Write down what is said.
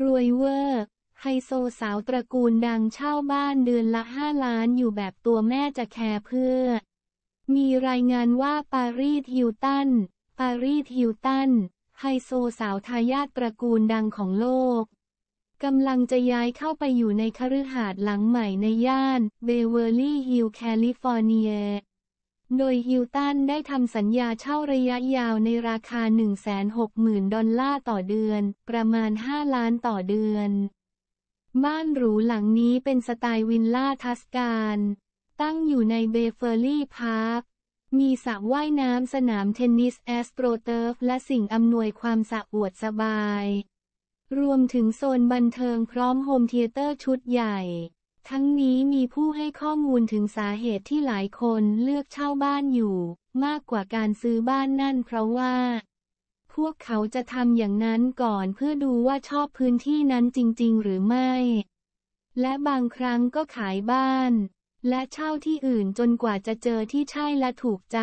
รวยเวอร์ไฮโซสาวตระกูลดังเช่าบ้านเดือนละห้าล้านอยู่แบบตัวแม่จะแคร์เพื่อ มีรายงานว่าปารีสฮิลตัน ปารีสฮิลตัน ไฮโซสาวทายาทตระกูลดังของโลกกำลังจะย้ายเข้าไปอยู่ในคฤหาสน์หลังใหม่ในย่านเบเวอร์ลี่ฮิลล์แคลิฟอร์เนียโดยฮิลตันได้ทำสัญญาเช่าระยะยาวในราคา 160,000 ดอลลาร์ต่อเดือน ประมาณ 5 ล้านต่อเดือน บ้านหรูหลังนี้เป็นสไตล์วินล่าทัสการ ตั้งอยู่ในเบเฟอร์ลี่พาร์ค มีสระว่ายน้ำสนามเทนนิสแอสโตรเทิร์ฟ และสิ่งอำนวยความสะอวดสบาย รวมถึงโซนบันเทิงพร้อมโฮมเทียเตอร์ชุดใหญ่ทั้งนี้มีผู้ให้ข้อมูลถึงสาเหตุที่หลายคนเลือกเช่าบ้านอยู่ มากกว่าการซื้อบ้านนั่นเพราะว่า พวกเขาจะทำอย่างนั้นก่อนเพื่อดูว่าชอบพื้นที่นั้นจริงๆ หรือไม่ และบางครั้งก็ขายบ้าน และเช่าที่อื่นจนกว่าจะเจอที่ใช่และถูกใจ